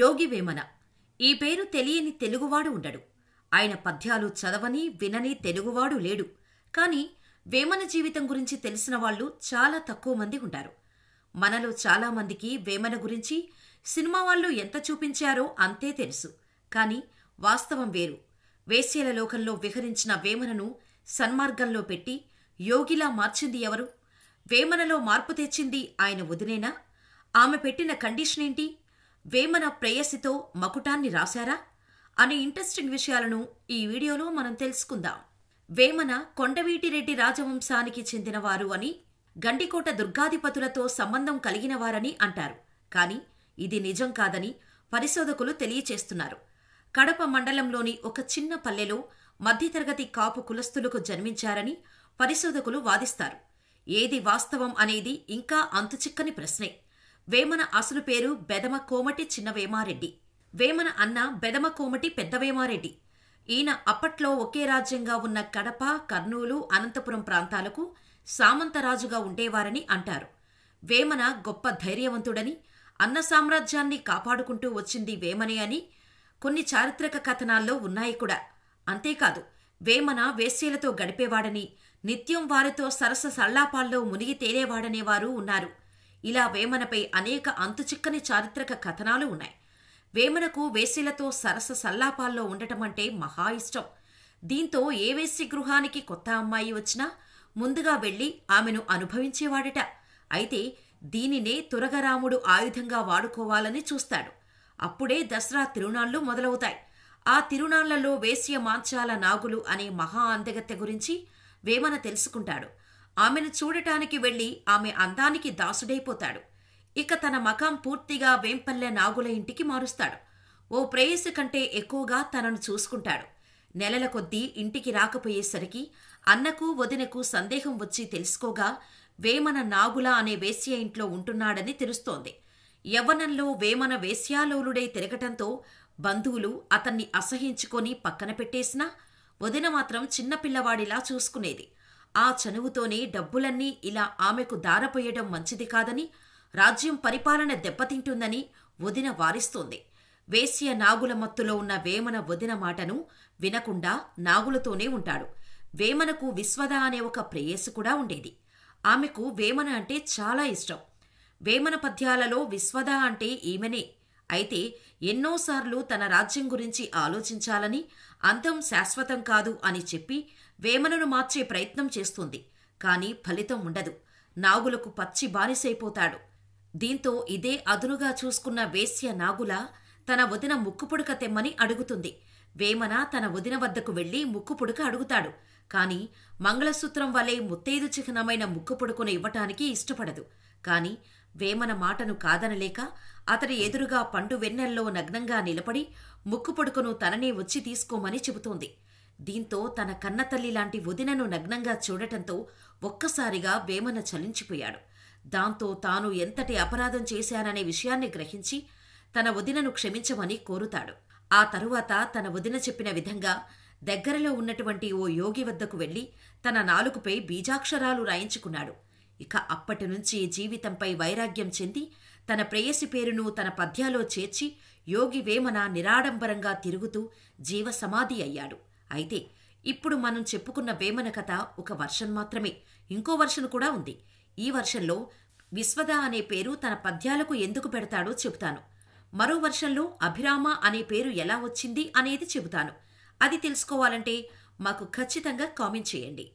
యోగి వేమన ఈ పేరు తెలియని తెలుగువాడు ఉండడు ఆయన పద్యాలు చదవని వినని తెలుగువాడు లేడు కాని వేమన జీవితం గురించి తెలిసిన వాళ్లు చాలా తక్కువ మంది ఉంటారు మనలో చాలామందికి వేమన గురించి సినిమా వాళ్లు ఎంత చూపించారో అంతే తెలుసు కాని వాస్తవం వేరు వేశ్యల లోకంలో విహరించిన వేమనను సన్మార్గంలో పెట్టి యోగిలా మార్చింది ఎవరు వేమనలో మార్పు తెచ్చింది ఆయన వదినేనా ఆమె పెట్టిన కండిషన్ ఏంటి వేమన ప్రేయసితో మకుటాన్ని రాశారా అనే ఇంట్రెస్టింగ్ విషయాలను ఈ వీడియోలో మనం తెలుసుకుందాం వేమన కొండవీటిరెడ్డి రాజవంశానికి చెందినవారు అని గండికోట దుర్గాధిపతులతో సంబంధం కలిగినవారని అంటారు కాని ఇది నిజం కాదని పరిశోధకులు తెలియచేస్తున్నారు కడప మండలంలోని ఒక చిన్న పల్లెలో మధ్యతరగతి కాపు కులస్తులకు జన్మించారని పరిశోధకులు వాదిస్తారు ఏది వాస్తవం అనేది ఇంకా అంతుచిక్కని ప్రశ్నే వేమన అసలు పేరు బెదమ కోమటి చిన్న వేమారెడ్డి వేమన అన్న బెదమ కోమటి పెద్ద వేమారెడ్డి ఈయన అప్పట్లో ఒకే రాజ్యంగా ఉన్న కడప కర్నూలు అనంతపురం ప్రాంతాలకు సామంతరాజుగా ఉండేవారని అంటారు వేమన గొప్ప ధైర్యవంతుడని అన్న సామ్రాజ్యాన్ని కాపాడుకుంటూ వచ్చింది వేమనే అని కొన్ని చారిత్రక కథనాల్లో ఉన్నాయి కూడా అంతేకాదు వేమన వేశ్యలతో గడిపేవాడని నిత్యం వారితో సరస సల్లాపాల్లో మునిగి తేలేవాడనేవారు ఉన్నారు ఇలా వేమనపై అనేక అంతుచిక్కని చారిత్రక కథనాలు ఉన్నాయి వేమనకు వేసిలతో సరస సల్లాపాల్లో ఉండటం అంటే మహా ఇష్టం దీంతో ఏ వేసి గృహానికి కొత్త అమ్మాయి వచ్చినా ముందుగా వెళ్లి ఆమెను అనుభవించేవాడట అయితే దీనినే తురగరాముడు ఆయుధంగా వాడుకోవాలని చూస్తాడు అప్పుడే దసరా తిరునాళ్లు మొదలవుతాయి ఆ తిరునాళ్లలో వేశ్య మాంచాల నాగులు అనే మహా అందగత్య గురించి వేమన తెలుసుకుంటాడు ఆమెను చూడటానికి వెళ్లి ఆమె అందానికి దాసుడైపోతాడు ఇక తన మకాం పూర్తిగా వేంపల్లె నాగుల ఇంటికి మారుస్తాడు ఓ ప్రేయసి కంటే ఎక్కువగా తనను చూసుకుంటాడు నెలల కొద్దీ ఇంటికి రాకపోయేసరికి అన్నకు వదినకు సందేహం వచ్చి తెలుసుకోగా వేమన నాగుల అనే వేశ్య ఇంట్లో ఉంటున్నాడని తెలుస్తోంది యవ్వనంలో వేమన వేశ్యాలోలుడై తిరగటంతో బంధువులు అతన్ని అసహించుకొని పక్కన పెట్టేసినా వదిన మాత్రం చిన్నపిల్లవాడిలా చూసుకునేది ఆ చనువుతోనే డబ్బులన్నీ ఇలా ఆమెకు దారపోయడం మంచిది కాదని రాజ్యం పరిపాలన దెబ్బతింటుందని వదిన వారిస్తోంది వేశ్య నాగుల మత్తులో ఉన్న వేమన వదిన మాటను వినకుండా నాగులతోనే ఉంటాడు వేమనకు విశ్వద అనే ఒక ప్రేయస్సు కూడా ఉండేది ఆమెకు వేమన అంటే చాలా ఇష్టం వేమన పద్యాలలో విశ్వద అంటే ఈమెనే అయితే ఎన్నోసార్లు తన రాజ్యం గురించి ఆలోచించాలని అంతం శాశ్వతం కాదు అని చెప్పి వేమనను మార్చే ప్రయత్నం చేస్తుంది కాని ఫలితం ఉండదు నాగులకు పచ్చి బానిసైపోతాడు దీంతో ఇదే అదునుగా చూసుకున్న వేశ్య నాగుల తన వదిన ముక్కుపుడక తెమ్మని అడుగుతుంది వేమన తన వదిన వద్దకు వెళ్లి ముక్కుపుడక అడుగుతాడు కాని మంగళసూత్రం వలె ముత్తైదు చిహ్నమైన ముక్కుపుడకను ఇవ్వటానికి ఇష్టపడదు కాని వేమన మాటను కాదనలేక అతడి ఎదురుగా పండు వెన్నెల్లో నగ్నంగా నిలబడి ముక్కు పొడుకును తననే వచ్చి తీసుకోమని చెబుతోంది దీంతో తన కన్నతల్లి లాంటి వదినను నగ్నంగా చూడటంతో ఒక్కసారిగా వేమన చలించిపోయాడు దాంతో తాను ఎంతటి అపరాధం చేశాననే విషయాన్ని గ్రహించి తన వదినను క్షమించమని కోరుతాడు ఆ తరువాత తన వదిన చెప్పిన విధంగా దగ్గరలో ఉన్నటువంటి ఓ యోగి వద్దకు వెళ్లి తన నాలుగుపై బీజాక్షరాలు రాయించుకున్నాడు ఇక అప్పటి నుంచి జీవితంపై వైరాగ్యం చెంది తన ప్రేయసి పేరును తన పద్యాలో చేర్చి యోగి వేమన నిరాడంబరంగా తిరుగుతూ జీవసమాధి అయ్యాడు అయితే ఇప్పుడు మనం చెప్పుకున్న వేమన కథ ఒక వర్షన్ మాత్రమే ఇంకో వర్షన్ కూడా ఉంది ఈ వర్షంలో విశ్వద అనే పేరు తన పద్యాలకు ఎందుకు పెడతాడో చెబుతాను మరో వర్షంలో అభిరామ అనే పేరు ఎలా వచ్చింది అనేది చెబుతాను అది తెలుసుకోవాలంటే మాకు ఖచ్చితంగా కామెంట్ చేయండి